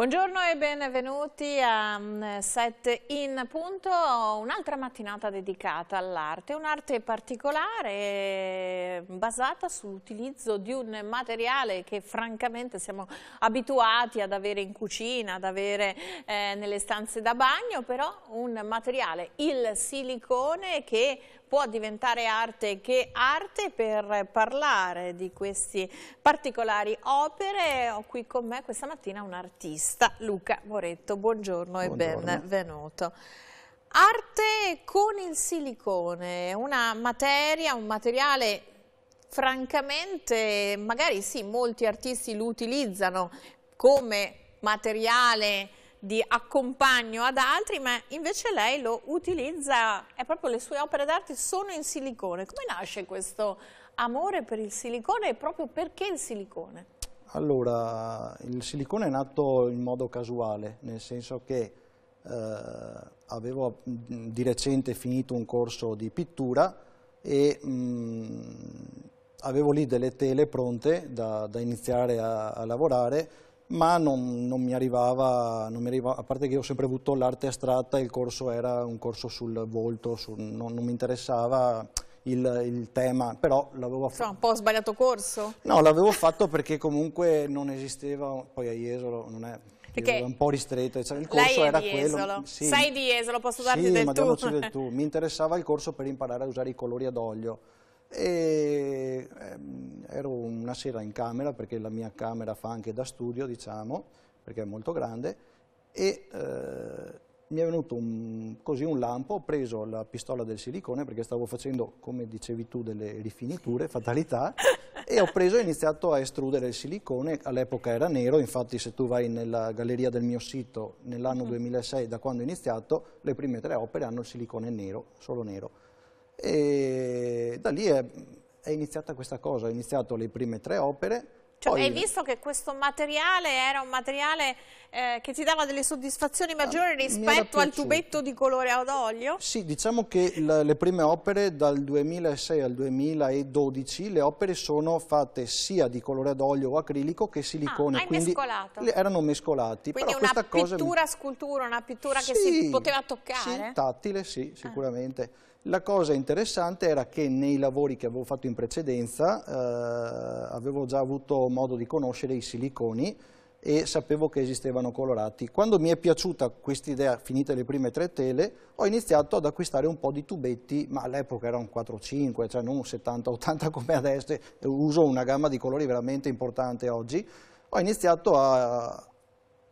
Buongiorno e benvenuti a mm, Set in Punto, un'altra mattinata dedicata all'arte, un'arte particolare eh, basata sull'utilizzo di un materiale che francamente siamo abituati ad avere in cucina, ad avere eh, nelle stanze da bagno, però un materiale, il silicone che può diventare arte che arte per parlare di queste particolari opere. Ho qui con me questa mattina un artista, Luca Moretto. Buongiorno, Buongiorno. e benvenuto. Arte con il silicone, una materia, un materiale francamente magari sì, molti artisti lo utilizzano come materiale di accompagno ad altri, ma invece lei lo utilizza, è proprio le sue opere d'arte sono in silicone. Come nasce questo amore per il silicone e proprio perché il silicone? Allora, il silicone è nato in modo casuale, nel senso che eh, avevo mm, di recente finito un corso di pittura e mh, mm, avevo lì delle tele pronte da, da iniziare a, a lavorare ma non, non, mi arrivava, non, mi arrivava, a parte che io ho sempre avuto l'arte astratta, il corso era un corso sul volto, sul, non, non mi interessava... Il, il, tema, però l'avevo cioè, fatto. un po' sbagliato corso? No, l'avevo fatto perché comunque non esisteva, poi a Jesolo non è... Perché un po' ristretto, cioè, il corso era quello. Sì, Sei di Jesolo, posso darti sì, del, tu. del tu? Mi interessava il corso per imparare a usare i colori ad olio e ehm, ero una sera in camera perché la mia camera fa anche da studio diciamo perché è molto grande e eh, mi è venuto un, così un lampo, ho preso la pistola del silicone perché stavo facendo, come dicevi tu, delle rifiniture, fatalità, e ho preso e iniziato a estrudere il silicone, all'epoca era nero, infatti se tu vai nella galleria del mio sito nell'anno 2006, mm-hmm. da quando ho iniziato, le prime tre opere hanno il silicone nero, solo nero. E da lì è, è iniziata questa cosa, ho iniziato le prime tre opere. Cioè, poi... hai visto che questo materiale era un materiale eh, che ti dava delle soddisfazioni maggiori rispetto al tubetto di colore ad olio? Sì, diciamo che la, le prime opere dal 2006 al 2012 le opere sono fatte sia di colore ad olio o acrilico che silicone. Ah, quindi mescolato. erano mescolati. Quindi però una pittura cosa... scultura, una pittura sì, che si poteva toccare? Sì, tattile, sì, sicuramente. Ah. La cosa interessante era che nei lavori che avevo fatto in precedenza eh, avevo già avuto modo di conoscere i siliconi e sapevo che esistevano colorati. Quando mi è piaciuta questa idea, finite le prime tre tele, ho iniziato ad acquistare un po' di tubetti, ma all'epoca erano 4-5, cioè non 70-80 come adesso, uso una gamma di colori veramente importante oggi, ho iniziato a,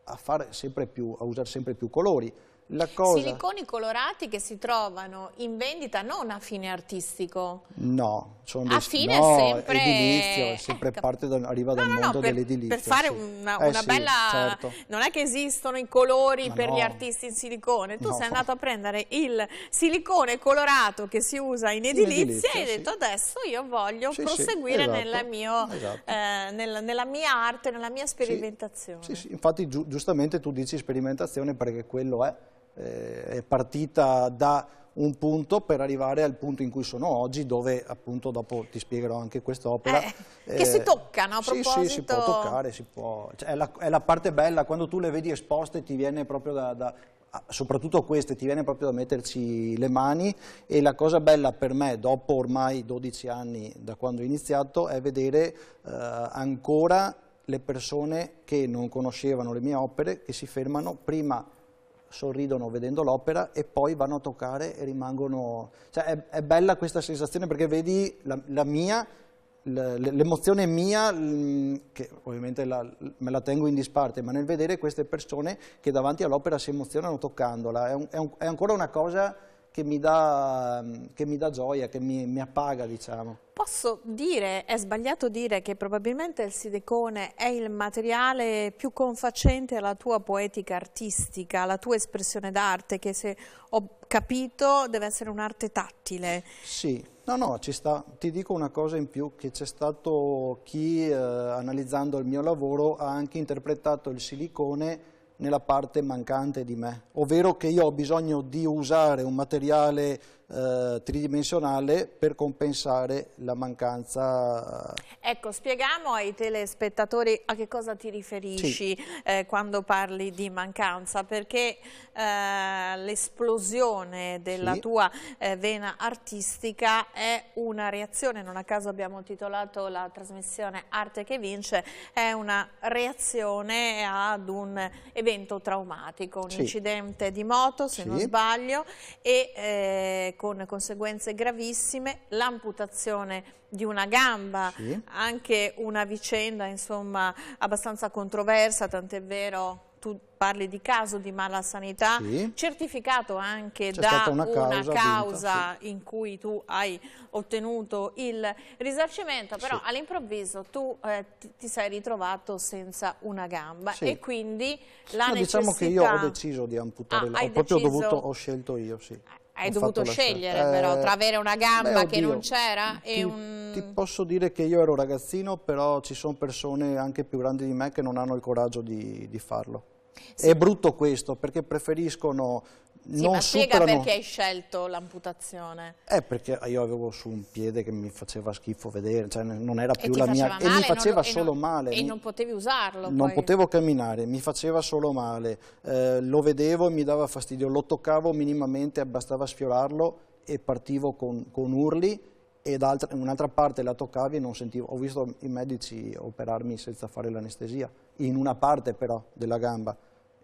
a, sempre più, a usare sempre più colori la cosa... Siliconi colorati che si trovano in vendita non a fine artistico. No, sono a fine no, sempre... edilizio, è sempre eh, parte, da, arriva no, dal no, mondo per, dell'edilizio. Per fare sì. una, una eh, sì, bella... Certo. Non è che esistono i colori Ma per gli artisti in silicone, tu sei andato a prendere il silicone colorato che si usa in edilizia, in edilizia e hai sì. detto adesso io voglio proseguire esatto, nella, mio, esatto. eh, nella, nella, mia arte, nella mia sperimentazione. Infatti giustamente tu dici sperimentazione perché quello è eh, è partita da un punto per arrivare al punto in cui sono oggi, dove appunto dopo ti spiegherò anche quest'opera. Eh, eh, che si eh, tocca, no? A proposito... Sì, sì, si può toccare, si può... Cioè, è, la, è, la, parte bella, quando tu le vedi esposte ti viene proprio da, da soprattutto queste, ti viene proprio da metterci le mani e la cosa bella per me, dopo ormai 12 anni da quando ho iniziato, è vedere eh, ancora le persone che non conoscevano le mie opere, che si fermano prima sorridono vedendo l'opera e poi vanno a toccare e rimangono... Cioè è, è bella questa sensazione perché vedi la, la mia, l'emozione mia, che ovviamente la, me la tengo in disparte, ma nel vedere queste persone che davanti all'opera si emozionano toccandola, è, un, è, un, è ancora una cosa che mi dà, che mi dà gioia, che mi, mi appaga, diciamo. Posso dire, è sbagliato dire che probabilmente il silicone è il materiale più confacente alla tua poetica artistica, alla tua espressione d'arte, che se ho capito deve essere un'arte tattile. Sì, no, no, ci sta, ti dico una cosa in più, che c'è stato chi eh, analizzando il mio lavoro ha anche interpretato il silicone nella parte mancante di me, ovvero che io ho bisogno di usare un materiale eh, tridimensionale per compensare la mancanza. Eh, ecco, spieghiamo ai telespettatori a che cosa ti riferisci sì. eh, quando parli di mancanza, perché eh, l'esplosione della sì. tua eh, vena artistica è una reazione, non a caso abbiamo titolato la trasmissione Arte che vince, è una reazione ad un evento traumatico, un sì. incidente di moto se non sbaglio e eh, con conseguenze gravissime, l'amputazione di una gamba, sì. anche una vicenda insomma, abbastanza controversa, tant'è vero tu parli di caso di mala sanità, sì. certificato anche da una, causa, una causa vinta, in cui tu hai ottenuto il risarcimento, però sì. all'improvviso tu eh, ti sei ritrovato senza una gamba sì. e quindi la no, necessità... Diciamo che io ho deciso di amputare, ah, ho proprio deciso... dovuto, ho scelto io, sì. Eh, hai dovuto scegliere eh, però tra avere una eh, gamba beh, che non c'era e un... Ti posso dire che io ero ragazzino, però ci sono persone anche più grandi di me che non hanno il coraggio di, di farlo. Sì. È brutto questo perché preferiscono sì, non ma spiega superano... perché hai scelto l'amputazione. Eh, perché io avevo su un piede che mi faceva schifo vedere, cioè non era più la mia... Male, e mi faceva non, solo e non, male. E mi... non potevi usarlo Non poi. potevo camminare, mi faceva solo male. Eh, lo vedevo e mi dava fastidio, lo toccavo minimamente, bastava sfiorarlo e partivo con, con urli e un'altra parte la toccavi e non sentivo. Ho visto i medici operarmi senza fare l'anestesia, in una parte però della gamba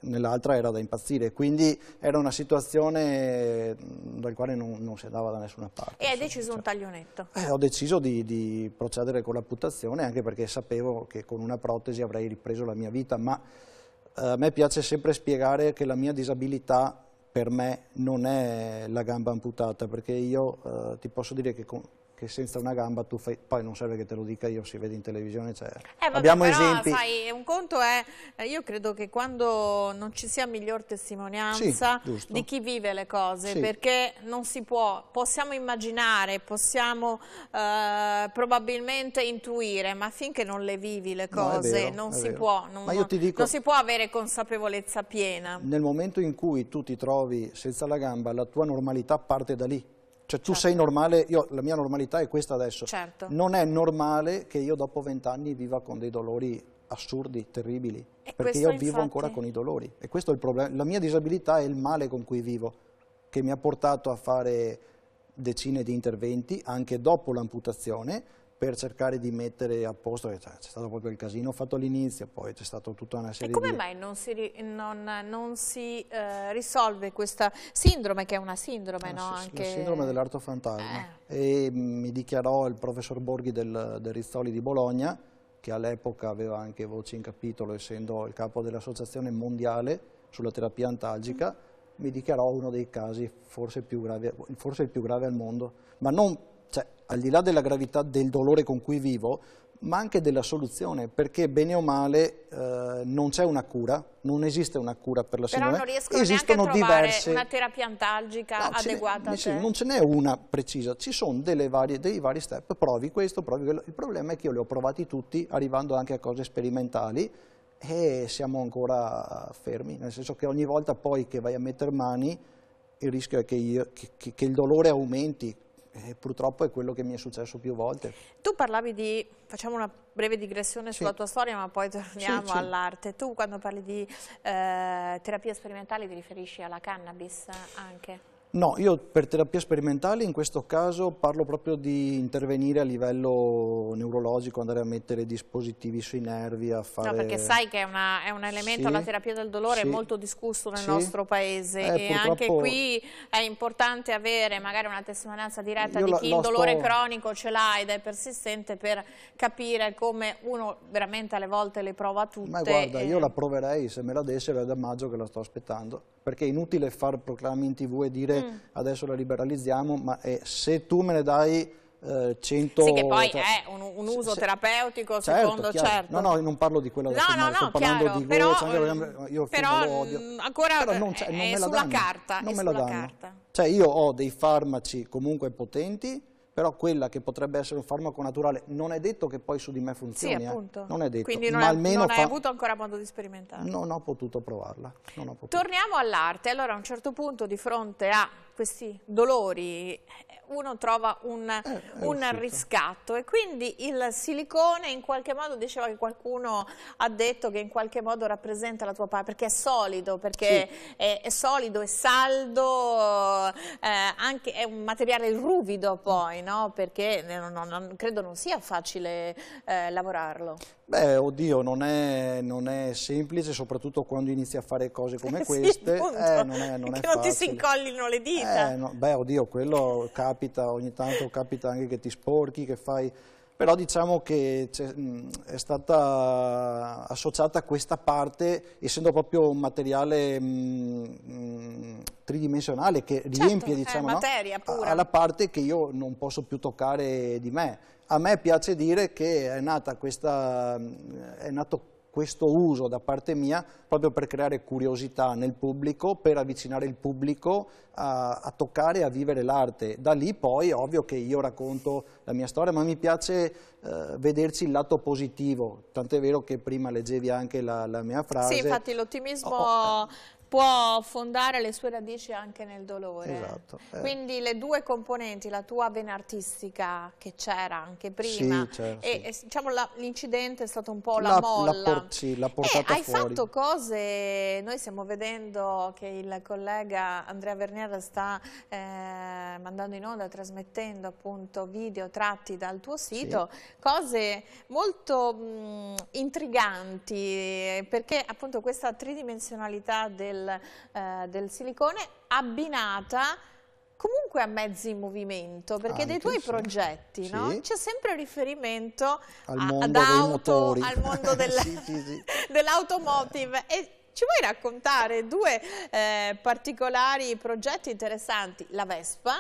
nell'altra era da impazzire, quindi era una situazione dal quale non, non si andava da nessuna parte. E hai deciso cioè. un taglionetto? Eh, ho deciso di, di procedere con l'amputazione anche perché sapevo che con una protesi avrei ripreso la mia vita, ma eh, a me piace sempre spiegare che la mia disabilità per me non è la gamba amputata, perché io eh, ti posso dire che con, che senza una gamba tu fai, poi non serve che te lo dica io, si vede in televisione, cioè, eh, vabbè, abbiamo però, esempi. Sai, un conto è, eh, io credo che quando non ci sia miglior testimonianza sì, di chi vive le cose, sì. perché non si può, possiamo immaginare, possiamo eh, probabilmente intuire, ma finché non le vivi le cose no, vero, non, si può, non, dico, non si può avere consapevolezza piena. Nel momento in cui tu ti trovi senza la gamba, la tua normalità parte da lì cioè tu certo. sei normale, io, la mia normalità è questa adesso. Certo. Non è normale che io dopo vent'anni viva con dei dolori assurdi, terribili, e perché io vivo ancora con i dolori. E questo è il problema. La mia disabilità è il male con cui vivo, che mi ha portato a fare decine di interventi anche dopo l'amputazione, per cercare di mettere a posto, eh, c'è stato proprio il casino fatto all'inizio, poi c'è stata tutta una serie di... E come di... mai non si, non, non si eh, risolve questa sindrome, che è una sindrome, ah, no? La Anche... sindrome dell'arto fantasma. Eh. E mm, mi dichiarò il professor Borghi del, del Rizzoli di Bologna, che all'epoca aveva anche voce in capitolo, essendo il capo dell'Associazione Mondiale sulla terapia antalgica, mm. mi dichiarò uno dei casi forse, più gravi, forse il più grave al mondo, ma non al di là della gravità del dolore con cui vivo, ma anche della soluzione, perché bene o male eh, non c'è una cura, non esiste una cura per la Però sindrome. Però non riescono Esistono neanche a diverse... una terapia antalgica no, adeguata ne, sì, Non ce n'è una precisa, ci sono varie, dei vari step, provi questo, provi quello. Il problema è che io li ho provati tutti, arrivando anche a cose sperimentali, e siamo ancora fermi, nel senso che ogni volta poi che vai a mettere mani, il rischio è che, io, che, che, che il dolore aumenti, eh, purtroppo è quello che mi è successo più volte. Tu parlavi di, facciamo una breve digressione sì. sulla tua storia ma poi torniamo sì, sì. all'arte, tu quando parli di eh, terapie sperimentali ti riferisci alla cannabis anche? No, io per terapia sperimentale in questo caso parlo proprio di intervenire a livello neurologico, andare a mettere dispositivi sui nervi, a fare... No, perché sai che è, una, è un elemento, sì, la terapia del dolore sì, è molto discusso nel sì. nostro paese eh, e anche qui è importante avere magari una testimonianza diretta di chi il dolore sto... cronico ce l'ha ed è persistente per capire come uno veramente alle volte le prova tutte. Ma guarda, e... io la proverei, se me la desse, è da maggio che la sto aspettando perché è inutile fare proclami in tv e dire mm. adesso la liberalizziamo, ma è, se tu me ne dai... 100... Eh, sì, che poi cioè, è un, un uso se, terapeutico, certo, secondo chiaro. certo. No, no, non parlo di quello no, adesso, no, no, sto parlando chiaro, di però, Gozza, mm, io però, odio. Mm, ancora però non, cioè, non è eh, me sulla danno, carta. Non eh, me la danno. Carta. Cioè, io ho dei farmaci comunque potenti, però quella che potrebbe essere un farmaco naturale non è detto che poi su di me funzioni. Sì, eh. appunto. Eh? Non è detto. Quindi non, è, non fa... hai avuto ancora modo di sperimentare. Non ho potuto provarla. Ho potuto. Torniamo all'arte. Allora a un certo punto di fronte a questi dolori uno trova un, eh, un riscatto e quindi il silicone in qualche modo diceva che qualcuno ha detto che in qualche modo rappresenta la tua parte perché è solido perché sì. è, è, solido è saldo eh, anche, è un materiale ruvido poi no? perché non, non, credo non sia facile eh, lavorarlo beh oddio non è, non è, semplice soprattutto quando inizi a fare cose come sì, queste eh, non è, non che non facile. ti si incollino le dita capita? Eh, no, beh, oddio, quello capita, ogni tanto capita anche che ti sporchi, che fai... Però diciamo che è, è stata associata questa parte, essendo proprio un materiale mh, mh, tridimensionale che certo, riempie diciamo, no? alla parte che io non posso più toccare di me. A me piace dire che è, nata questa, è nato questo questo uso da parte mia proprio per creare curiosità nel pubblico, per avvicinare il pubblico a, a toccare e a vivere l'arte. Da lì poi è ovvio che io racconto la mia storia, ma mi piace eh, vederci il lato positivo, tant'è vero che prima leggevi anche la, la mia frase. Sì, infatti l'ottimismo... oh, oh eh può fondare le sue radici anche nel dolore. Esatto. Eh. Quindi le due componenti, la tua vena artistica che c'era anche prima sì, certo, e, sì. e diciamo, l'incidente è stato un po' la, la molla. La por sì, l'ha portata e hai fuori. fatto cose, noi stiamo vedendo che il collega Andrea Verniera sta eh, mandando in onda, trasmettendo appunto video tratti dal tuo sito, cose molto mh, intriganti eh, perché appunto questa tridimensionalità del del, eh, del silicone abbinata comunque a mezzi in movimento, perché Anche, dei tuoi sì. progetti sì. no? c'è sempre riferimento al a, mondo ad auto, al mondo del, sì, dell'automotive. Eh. E ci vuoi raccontare due eh, particolari progetti interessanti, la Vespa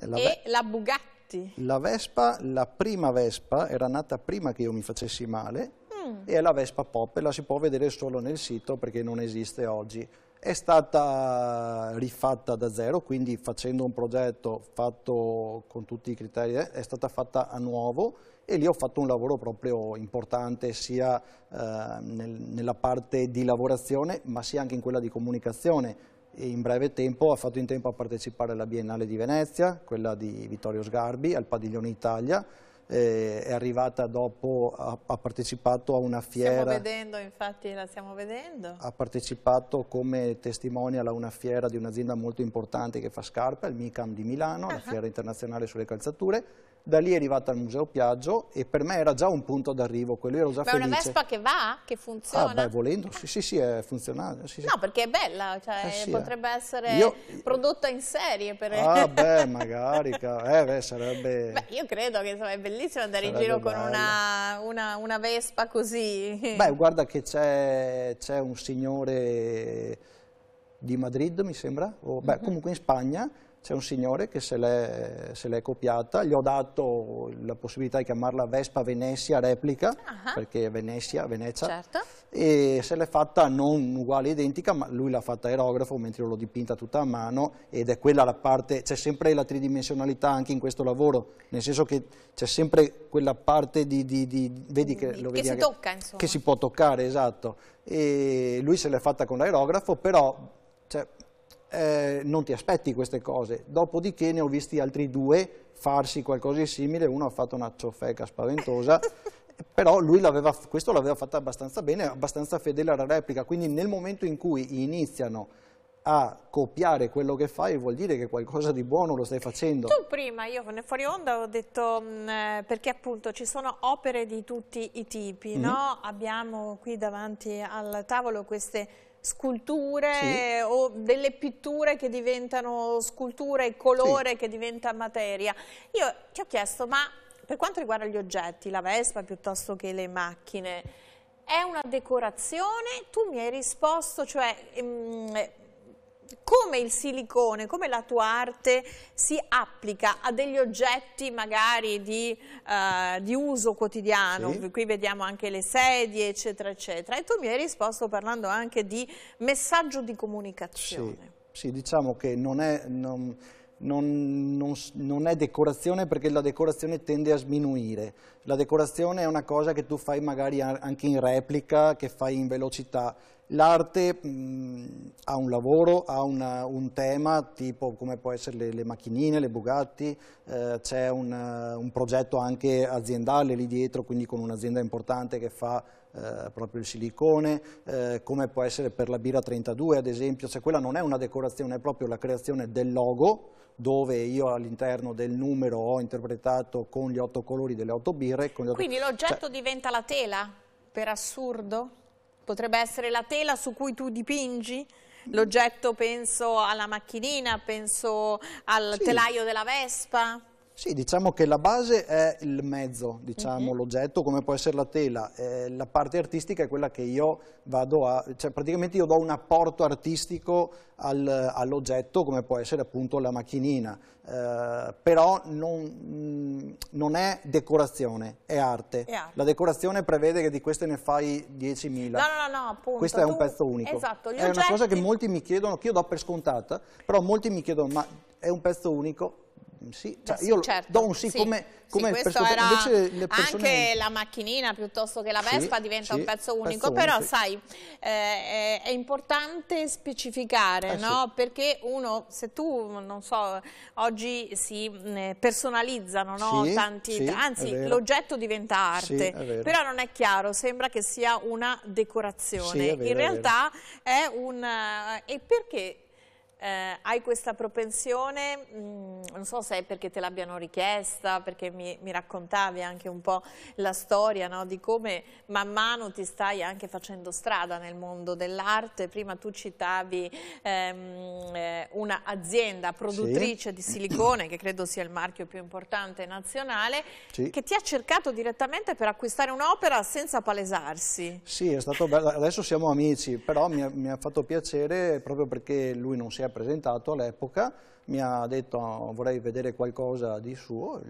eh, la e la Bugatti? La Vespa, la prima Vespa, era nata prima che io mi facessi male, mm. e è la Vespa Pop, e la si può vedere solo nel sito perché non esiste oggi è stata rifatta da zero, quindi facendo un progetto fatto con tutti i criteri, eh, è stata fatta a nuovo e lì ho fatto un lavoro proprio importante sia eh, nel, nella parte di lavorazione ma sia anche in quella di comunicazione. E in breve tempo ho fatto in tempo a partecipare alla Biennale di Venezia, quella di Vittorio Sgarbi al Padiglione Italia, eh, è arrivata dopo, ha, ha, partecipato a una fiera. Stiamo vedendo, infatti la stiamo vedendo. Ha partecipato come testimonial a una fiera di un'azienda molto importante che fa scarpe, il MICAM di Milano, uh -huh. la fiera internazionale sulle calzature da lì è arrivata al Museo Piaggio e per me era già un punto d'arrivo, quello ero già ma felice. Ma è una Vespa che va? Che funziona? Ah, beh, volendo, sì, sì, sì, è funzionale. Sì, sì. No, perché è bella, cioè, eh sì, eh. potrebbe eh. essere io... prodotta in serie. Per... Ah, beh, magari, eh, beh, sarebbe... Beh, io credo che insomma, è bellissimo andare sarebbe in giro con una, una, una, Vespa così. Beh, guarda che c'è un signore di Madrid, mi sembra, o, beh, mhm. comunque in Spagna, c'è un signore che se l'è copiata, gli ho dato la possibilità di chiamarla Vespa Venezia Replica, uh -huh. perché è Venezia, Venezia, certo. e se l'è fatta non uguale identica, ma lui l'ha fatta aerografo, mentre io l'ho dipinta tutta a mano, ed è quella la parte, c'è sempre la tridimensionalità anche in questo lavoro, nel senso che c'è sempre quella parte di, di, di vedi che, lo che si anche, tocca, insomma. Che si può toccare, esatto, e lui se l'è fatta con l'aerografo, però cioè, eh, non ti aspetti queste cose. Dopodiché ne ho visti altri due farsi qualcosa di simile, uno ha fatto una ciofeca spaventosa, però lui questo l'aveva fatto abbastanza bene, abbastanza fedele alla replica, quindi nel momento in cui iniziano a copiare quello che fai vuol dire che qualcosa di buono lo stai facendo. Tu prima, io con fuori onda, ho detto mm, eh, perché appunto ci sono opere di tutti i tipi, mm -hmm. no? abbiamo qui davanti al tavolo queste sculture sì. o delle pitture che diventano sculture, il colore sì. che diventa materia. Io ti ho chiesto, ma per quanto riguarda gli oggetti, la Vespa piuttosto che le macchine, è una decorazione? Tu mi hai risposto, cioè... Mh, ehm, come il silicone, come la tua arte si applica a degli oggetti magari di, uh, di uso quotidiano, sì. qui vediamo anche le sedie eccetera eccetera e tu mi hai risposto parlando anche di messaggio di comunicazione. Sì, sì diciamo che non è... Non... Non, non, non, è decorazione perché la decorazione tende a sminuire. La decorazione è una cosa che tu fai magari anche in replica, che fai in velocità. L'arte mm, ha un lavoro, ha una, un tema, tipo come può essere le, le macchinine, le Bugatti, eh, c'è un, un, progetto anche aziendale lì dietro, quindi con un'azienda importante che fa eh, proprio il silicone, eh, come può essere per la Bira 32 ad esempio, cioè quella non è una decorazione, è proprio la creazione del logo, dove io all'interno del numero ho interpretato con gli otto colori delle otto birre. Quindi cioè l'oggetto cioè, diventa la tela, per assurdo? Potrebbe essere la tela su cui tu dipingi? L'oggetto penso alla macchinina, penso al sì. telaio della Vespa? Sì, diciamo che la base è il mezzo, diciamo, uh mhm. -huh. l'oggetto, come può essere la tela. Eh, la parte artistica è quella che io vado a... cioè praticamente io do un apporto artistico al, all'oggetto, come può essere appunto la macchinina. Eh, però non, mm, non, è decorazione, è arte. è arte. La decorazione prevede che di queste ne fai 10.000. No, no, no, appunto. Questo tu... è un pezzo unico. Esatto, è oggetti... una cosa che molti mi chiedono, che io do per scontata, però molti mi chiedono, ma è un pezzo unico? sì, cioè io certo, do un sì, sì. come, come sì, persone... anche la macchinina piuttosto che la Vespa diventa un pezzo unico, pezzo però unico. sai eh, è importante specificare, eh, no? perché uno, se tu, non so, oggi si personalizzano no? tanti, anzi l'oggetto diventa arte, però non è chiaro, sembra che sia una decorazione, vero, in realtà è un... Eh, e perché eh, hai questa propensione, mh, mm, non so se è perché te l'abbiano richiesta, perché mi, mi, raccontavi anche un po' la storia no? di come man mano ti stai anche facendo strada nel mondo dell'arte, prima tu citavi ehm, eh, un'azienda produttrice sì. di silicone che credo sia il marchio più importante nazionale, sì. che ti ha cercato direttamente per acquistare un'opera senza palesarsi. Sì, è stato bello, adesso siamo amici, però mi ha, mi ha fatto piacere proprio perché lui non si è presentato all'epoca, mi ha detto oh, vorrei vedere qualcosa di suo,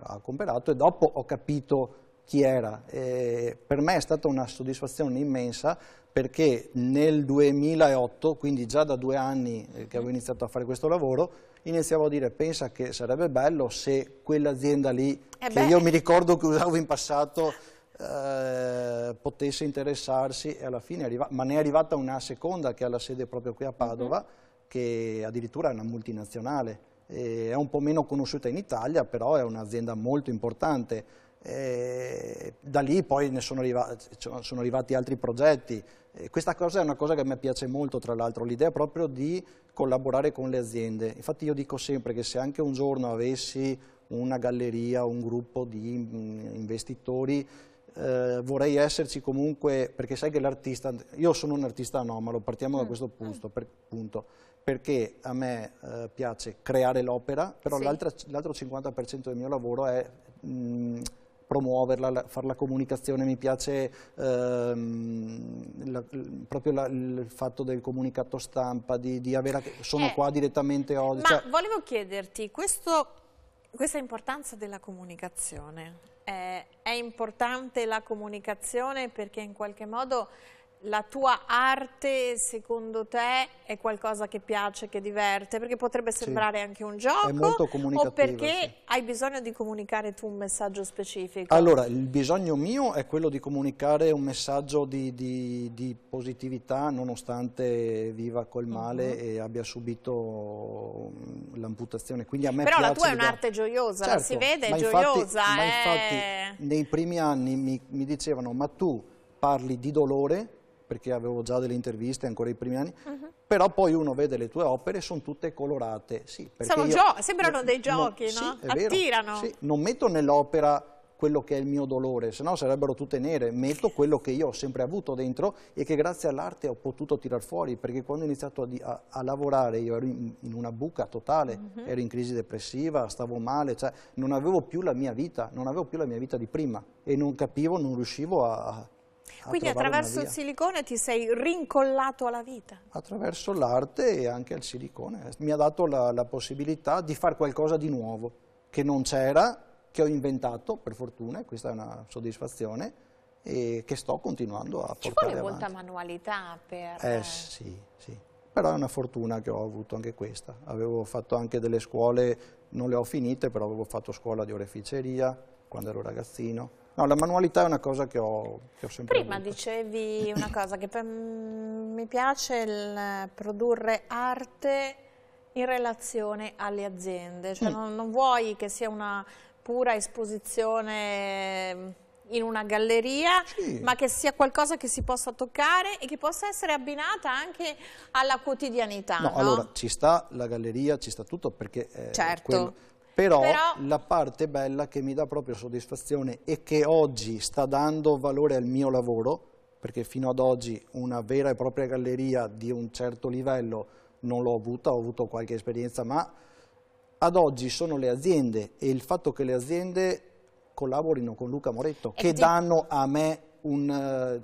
ha comperato e dopo ho capito chi era. E per me è stata una soddisfazione immensa perché nel 2008, quindi già da due anni che avevo iniziato a fare questo lavoro, iniziavo a dire pensa che sarebbe bello se quell'azienda lì, eh che io mi ricordo che usavo in passato, eh, potesse interessarsi e alla fine, arriva, ma ne è arrivata una seconda che ha la sede proprio qui a Padova, uh mm-hmm. -huh che addirittura è una multinazionale, è un po' meno conosciuta in Italia, però è un'azienda molto importante. E da lì poi ne sono, arrivati, sono arrivati altri progetti. E questa cosa è una cosa che a me piace molto, tra l'altro, l'idea proprio di collaborare con le aziende. Infatti io dico sempre che se anche un giorno avessi una galleria, un gruppo di mm, investitori, eh, vorrei esserci comunque, perché sai che l'artista, io sono un artista anomalo, partiamo da mm. questo mm. punto, per, punto perché a me eh, piace creare l'opera, però sì. l'altro 50% del mio lavoro è mh, promuoverla, la, fare la comunicazione, mi piace ehm, la, proprio la, il fatto del comunicato stampa, di, di avere, sono eh, qua direttamente oggi. Ma cioè... volevo chiederti, questo, questa importanza della comunicazione, eh, è importante la comunicazione perché in qualche modo la tua arte secondo te è qualcosa che piace, che diverte? Perché potrebbe sembrare sì. anche un gioco è molto o perché sì. hai bisogno di comunicare tu un messaggio specifico? Allora, il bisogno mio è quello di comunicare un messaggio di, di, di positività nonostante viva col mhm. male mm -hmm. e abbia subito mm, l'amputazione. Però la tua è un'arte gioiosa, certo, la si certo, vede, è gioiosa. Infatti, eh... Ma infatti nei primi anni mi, mi dicevano ma tu parli di dolore perché avevo già delle interviste ancora i primi anni, uh mhm. -huh. però poi uno vede le tue opere, sono tutte colorate. Sì, Sono io, sembrano dei giochi, no? no? Sì, Attirano. sì, non metto nell'opera quello che è il mio dolore, se no sarebbero tutte nere, metto quello che io ho sempre avuto dentro e che grazie all'arte ho potuto tirar fuori, perché quando ho iniziato a, a, a lavorare io ero in, in una buca totale, mm -hmm. ero in crisi depressiva, stavo male, cioè non avevo più la mia vita, non avevo più la mia vita di prima e non capivo, non riuscivo a quindi attraverso il silicone ti sei rincollato alla vita? Attraverso l'arte e anche il silicone. Mi ha dato la, la possibilità di fare qualcosa di nuovo, che non c'era, che ho inventato, per fortuna, e questa è una soddisfazione, e che sto continuando a Ci portare Ci vuole molta manualità per... Eh, eh sì, sì. Però è una fortuna che ho avuto anche questa. Avevo fatto anche delle scuole, non le ho finite, però avevo fatto scuola di oreficeria quando ero ragazzino No, la manualità è una cosa che ho, che ho sempre Prima avuto. dicevi una cosa, che per, mi piace il produrre arte in relazione alle aziende, cioè mm. non, non vuoi che sia una pura esposizione in una galleria, sì. ma che sia qualcosa che si possa toccare e che possa essere abbinata anche alla quotidianità. No, no? allora ci sta la galleria, ci sta tutto perché eh, certo. quello, però, Però, la parte bella che mi dà proprio soddisfazione e che oggi sta dando valore al mio lavoro, perché fino ad oggi una vera e propria galleria di un certo livello non l'ho avuta, ho avuto qualche esperienza, ma ad oggi sono le aziende e il fatto che le aziende collaborino con Luca Moretto, e che danno a me un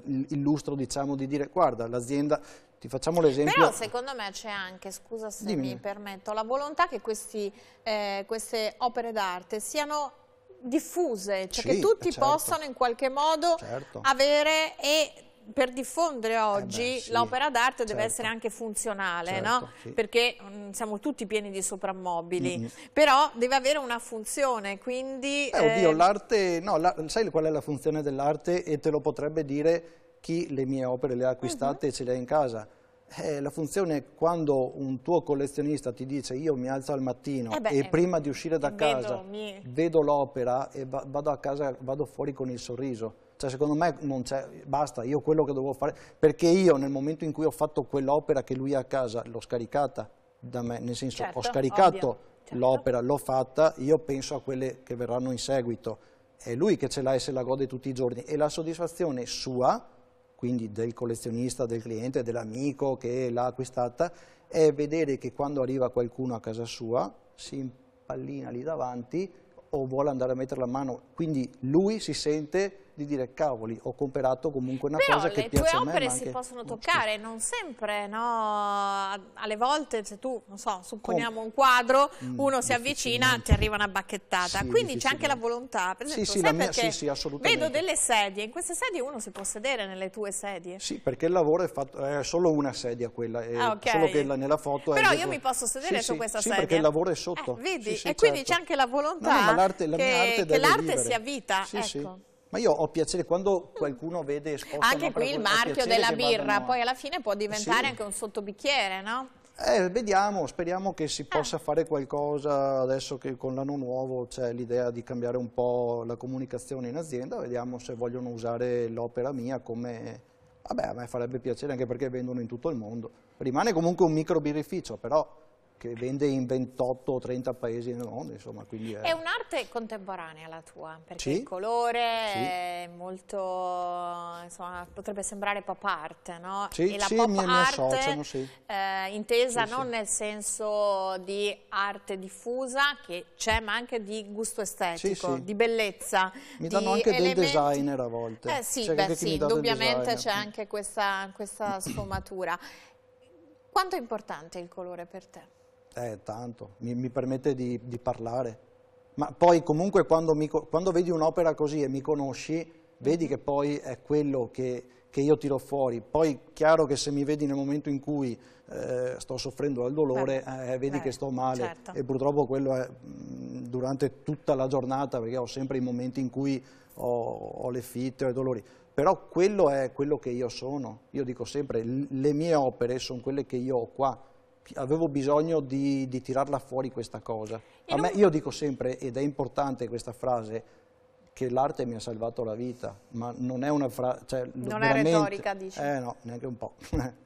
uh, il lustro diciamo, di dire guarda l'azienda ti facciamo l'esempio. Però secondo me c'è anche, scusa se Dimmi. mi permetto, la volontà che questi, eh, queste opere d'arte siano diffuse, cioè sì, che tutti eh, certo. possano in qualche modo certo. avere e per diffondere eh oggi eh sì, l'opera d'arte certo. deve essere anche funzionale, no? Certo, sì. perché mh, mm, siamo tutti pieni di soprammobili, mm -hmm. però deve avere una funzione, quindi... Eh, oddio, eh, l'arte, no, la, sai qual è la funzione dell'arte e te lo potrebbe dire chi le mie opere le ha acquistate uh -huh. e ce le ha in casa. Eh, la funzione quando un tuo collezionista ti dice io mi alzo al mattino eh beh, e eh, prima di uscire da casa vedo, vedo l'opera e vado a casa, vado fuori con il sorriso. Cioè, secondo me non c'è, basta, io quello che dovevo fare, perché io nel momento in cui ho fatto quell'opera che lui ha a casa, l'ho scaricata da me, nel senso certo, ho scaricato certo. l'opera, l'ho fatta, io penso a quelle che verranno in seguito. È lui che ce l'ha e se la gode tutti i giorni e la soddisfazione sua quindi del collezionista, del cliente, dell'amico che l'ha acquistata, è vedere che quando arriva qualcuno a casa sua si impallina lì davanti o vuole andare a mettere la mano, quindi lui si sente di dire cavoli, ho comperato comunque una Però cosa che piace a me. le tue opere si possono toccare, non sempre, no? Alle volte se tu, non so, supponiamo oh. un quadro, mm, uno si avvicina, ti arriva una bacchettata, sì, quindi c'è anche la volontà, per esempio, sì, sì, mia, sì, sì, assolutamente. vedo delle sedie, in queste sedie uno si può sedere nelle tue sedie? Sì, perché il lavoro è fatto, è solo una sedia quella, è ah, okay. solo che la, nella foto Però io mi posso sedere su questa sedia. Sì, perché il lavoro è sotto. Eh, vedi, e certo. quindi c'è certo. anche la volontà no, no, che l'arte sia vita, ecco. Ma io ho piacere quando qualcuno vede esposto... Anche qui il marchio della birra, poi alla fine può diventare sì. anche un sottobicchiere, no? Eh, vediamo, speriamo che si ah. possa fare qualcosa adesso che con l'anno nuovo c'è l'idea di cambiare un po' la comunicazione in azienda, vediamo se vogliono usare l'opera mia come... Vabbè, a me farebbe piacere anche perché vendono in tutto il mondo. Rimane comunque un micro birrificio, però che vende in 28 o 30 paesi nel mondo. Insomma, è, è un'arte contemporanea la tua, perché sì, il colore sì. è molto, insomma, potrebbe sembrare pop art, no? Sì, e la sì, pop mi, art sì. eh, intesa non nel senso di arte diffusa, che c'è, ma anche di gusto estetico, di bellezza. Mi danno anche elementi... dei designer a volte. Eh, sì, cioè, beh, sì, indubbiamente c'è anche questa, questa sfumatura. Quanto è importante il colore per te? eh, tanto, mi, mi permette di, di, parlare. Ma poi comunque quando, mi, quando vedi un'opera così e mi conosci, vedi che poi è quello che, che, io tiro fuori. Poi chiaro che se mi vedi nel momento in cui eh, sto soffrendo dal dolore, beh, eh, eh vedi beh, che sto male certo. e purtroppo quello è mh, mm, durante tutta la giornata perché ho sempre i momenti in cui ho, ho le fitte, ho i dolori però quello è quello che io sono. Io dico sempre, le mie opere sono quelle che io ho qua, avevo bisogno di, di tirarla fuori questa cosa. A Me, io dico sempre, ed è importante questa frase, che l'arte mi ha salvato la vita, ma non è una frase... Cioè, non è retorica, dici? Eh no, neanche un po'.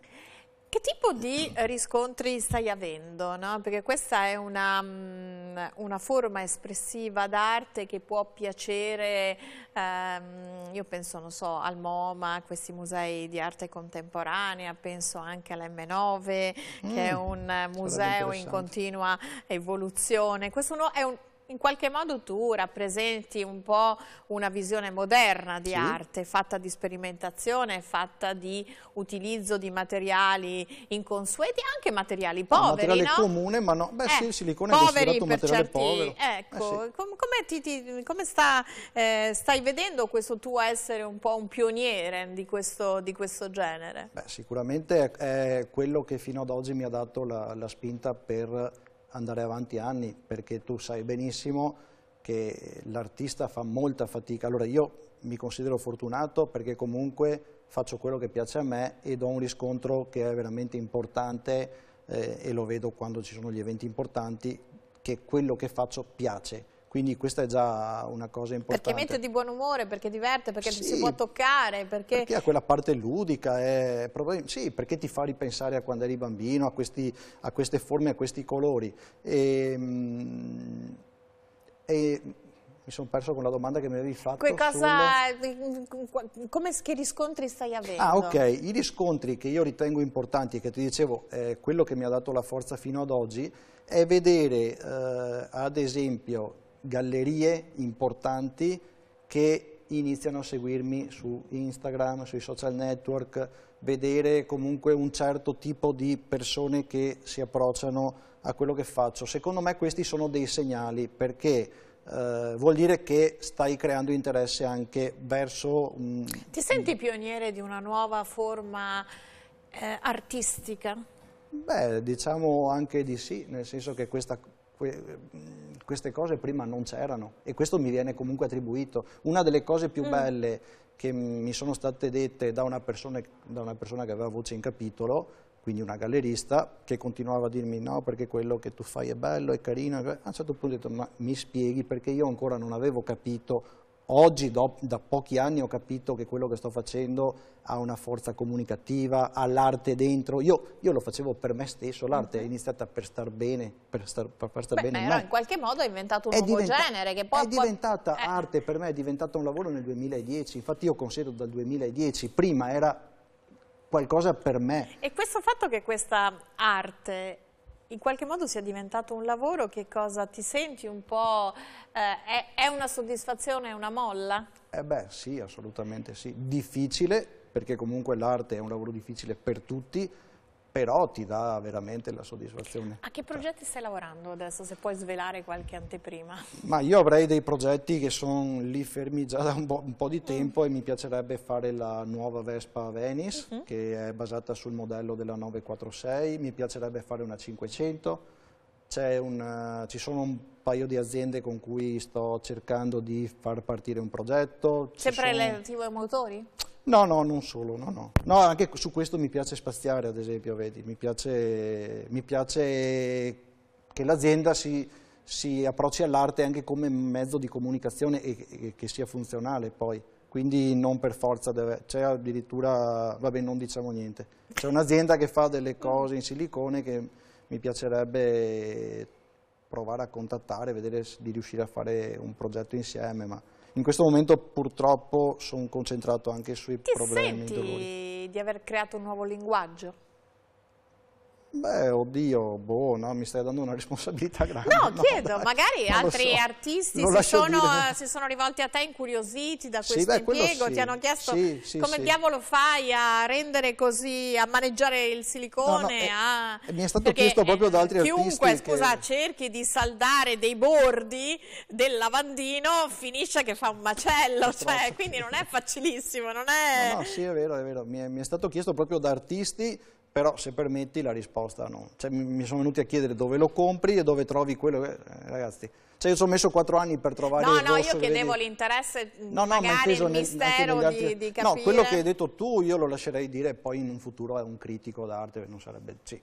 Che tipo di riscontri stai avendo? No? Perché questa è una, mm, una forma espressiva d'arte che può piacere, ehm, io penso, non so, al MoMA, a questi musei di arte contemporanea, penso anche all'M9, mm, che è mm, un museo in continua evoluzione. Questo è un in qualche modo tu rappresenti un po' una visione moderna di sì. arte, fatta di sperimentazione, fatta di utilizzo di materiali inconsueti, anche materiali ah, poveri, no? Materiale comune, ma no, beh eh, sì, silicone è considerato un materiale certi, povero. Eh, ecco, eh sì. com come, ti, ti, come sta, eh, stai vedendo questo tuo essere un po' un pioniere di questo, di questo genere? Beh, sicuramente è quello che fino ad oggi mi ha dato la, la spinta per andare avanti anni perché tu sai benissimo che l'artista fa molta fatica. Allora io mi considero fortunato perché comunque faccio quello che piace a me e do un riscontro che è veramente importante eh, e lo vedo quando ci sono gli eventi importanti che quello che faccio piace quindi questa è già una cosa importante. Perché mette di buon umore, perché diverte, perché sì, si può toccare. Perché... perché ha quella parte ludica, è... sì, perché ti fa ripensare a quando eri bambino, a, questi, a queste forme, a questi colori. E, ehm, e mi sono perso con la domanda che mi avevi fatto. che Cosa, sulle... Come che riscontri stai avendo? Ah, ok, i riscontri che io ritengo importanti, che ti dicevo, è eh, quello che mi ha dato la forza fino ad oggi, è vedere, eh, ad esempio, gallerie importanti che iniziano a seguirmi su Instagram, sui social network, vedere comunque un certo tipo di persone che si approcciano a quello che faccio. Secondo me questi sono dei segnali perché eh, vuol dire che stai creando interesse anche verso... Mh, mm, Ti senti pioniere di una nuova forma eh, artistica? Beh, diciamo anche di sì, nel senso che questa Mm, queste cose prima non c'erano e questo mi viene comunque attribuito. Una delle cose più mm. belle che mi sono state dette da una, persona, da una persona che aveva voce in capitolo, quindi una gallerista, che continuava a dirmi no perché quello che tu fai è bello, è carino, a un certo punto ho detto ma mi spieghi perché io ancora non avevo capito Oggi do, da pochi anni ho capito che quello che sto facendo ha una forza comunicativa, ha l'arte dentro. Io, io, lo facevo per me stesso, l'arte è iniziata per star bene, per star, per star Beh, bene Ma in qualche modo è inventato un è nuovo genere. Che poi, è diventata poi... Eh. arte per me, è diventato un lavoro nel 2010. Infatti io considero dal 2010, prima era qualcosa per me. E questo fatto che questa arte in qualche modo sia diventato un lavoro, che cosa ti senti un po'? Eh, è, è, una soddisfazione, è una molla? Eh beh sì, assolutamente sì. Difficile, perché comunque l'arte è un lavoro difficile per tutti, però ti dà veramente la soddisfazione. A che progetti stai lavorando adesso, se puoi svelare qualche anteprima? Ma io avrei dei progetti che sono lì fermi già da un po', un po di tempo mm. e mi piacerebbe fare la nuova Vespa Venice, mm -hmm. che è basata sul modello della 946, mi piacerebbe fare una 500, un, eh, ci sono un paio di aziende con cui sto cercando di far partire un progetto. Sempre sono... relativo ai motori? No, no, non solo, no, no. no, anche su questo mi piace spaziare, ad esempio, vedi, mi piace, mi piace che l'azienda si, si, approcci all'arte anche come mezzo di comunicazione e, e, che sia funzionale poi, quindi non per forza, deve, c'è addirittura, vabbè non diciamo niente, c'è un'azienda che fa delle cose in silicone che mi piacerebbe provare a contattare, vedere di riuscire a fare un progetto insieme, ma in questo momento purtroppo sono concentrato anche sui Ti problemi e dolori. Ti senti di aver creato un nuovo linguaggio? Beh, oddio, boh, no, mi stai dando una responsabilità grande. No, no chiedo, dai, magari altri so. artisti si sono, eh, si sono, rivolti a te incuriositi da questo sì, beh, impiego, sì. ti hanno chiesto sì, sì, come diavolo fai a rendere così, a maneggiare il silicone. No, no, eh, a... eh, mi è stato Perché chiesto proprio da eh, altri chiunque, artisti. Chiunque, scusa, che... cerchi di saldare dei bordi del lavandino, finisce che fa un macello, cioè, quindi non è facilissimo, non è... No, no, sì, è vero, è vero, mi è, mi è stato chiesto proprio da artisti però se permetti la risposta no. Cioè, mi sono venuti a chiedere dove lo compri e dove trovi quello che... Eh, ragazzi, cioè, io ci ho messo quattro anni per trovare no, il No, no, io chiedevo l'interesse, no, mm, magari ma il mistero altri... di, di, capire... No, quello che hai detto tu io lo lascerei dire poi in un futuro a un critico d'arte, non sarebbe... Sì,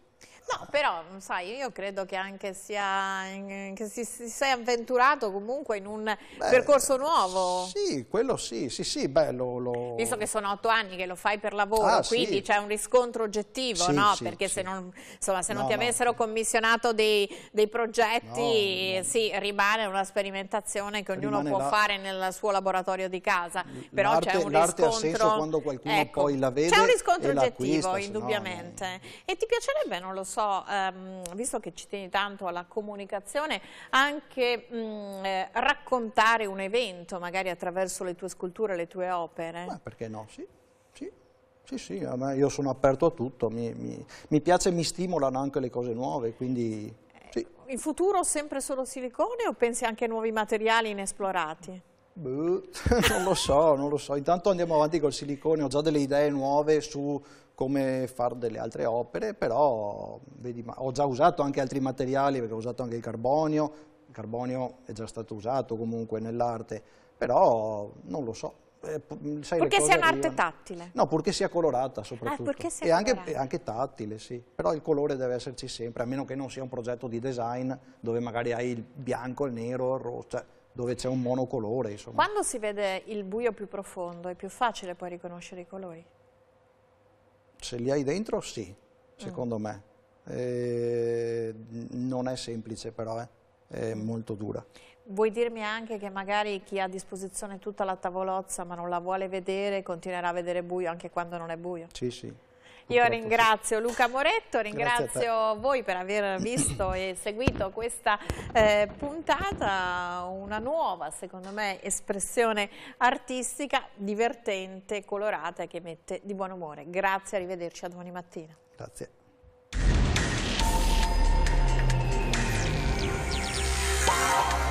No, però, sai, io credo che anche sia, che si, si sei avventurato comunque in un beh, percorso nuovo. Sì, quello sì, sì, sì, beh, lo, lo... Visto che sono otto anni che lo fai per lavoro, ah, quindi sì. c'è un riscontro oggettivo, sì, no? Sì, Perché se non, insomma, se non no, ti avessero no. commissionato dei, dei progetti, no, sì, rimane una sperimentazione che ognuno rimane può la... fare nel suo laboratorio di casa, però c'è un riscontro... ha senso quando qualcuno ecco, poi la vede C'è un riscontro oggettivo, indubbiamente. E ti piacerebbe, non lo so, so, ehm, visto che ci tieni tanto alla comunicazione, anche mh, mm, eh, raccontare un evento, magari attraverso le tue sculture, le tue opere? Ma perché no, sì. Sì, sì, io sono aperto a tutto, mi, mi, mi piace e mi stimolano anche le cose nuove, quindi... Sì. In futuro sempre solo silicone o pensi anche a nuovi materiali inesplorati? Buh, non lo so, non lo so. Intanto andiamo avanti col silicone, ho già delle idee nuove su come fare delle altre opere, però vedi, ho già usato anche altri materiali, perché ho usato anche il carbonio, il carbonio è già stato usato comunque nell'arte, però non lo so. Eh, perché sia un'arte tattile? No, purché sia colorata soprattutto. Ah, sia e, anche, e anche, tattile, sì. Però il colore deve esserci sempre, a meno che non sia un progetto di design dove magari hai il bianco, il nero, il rosso. Cioè, dove c'è un monocolore. Insomma. Quando si vede il buio più profondo è più facile poi riconoscere i colori? Se li hai dentro sì, secondo mm. me. Eh, non è semplice però, eh. è molto dura. Vuoi dirmi anche che magari chi ha a disposizione tutta la tavolozza ma non la vuole vedere continuerà a vedere buio anche quando non è buio? Sì, sì. Io ringrazio Luca Moretto, ringrazio voi per aver visto e seguito questa eh, puntata, una nuova secondo me espressione artistica divertente, colorata e che mette di buon umore. Grazie, arrivederci a domani mattina. Grazie. Yeah.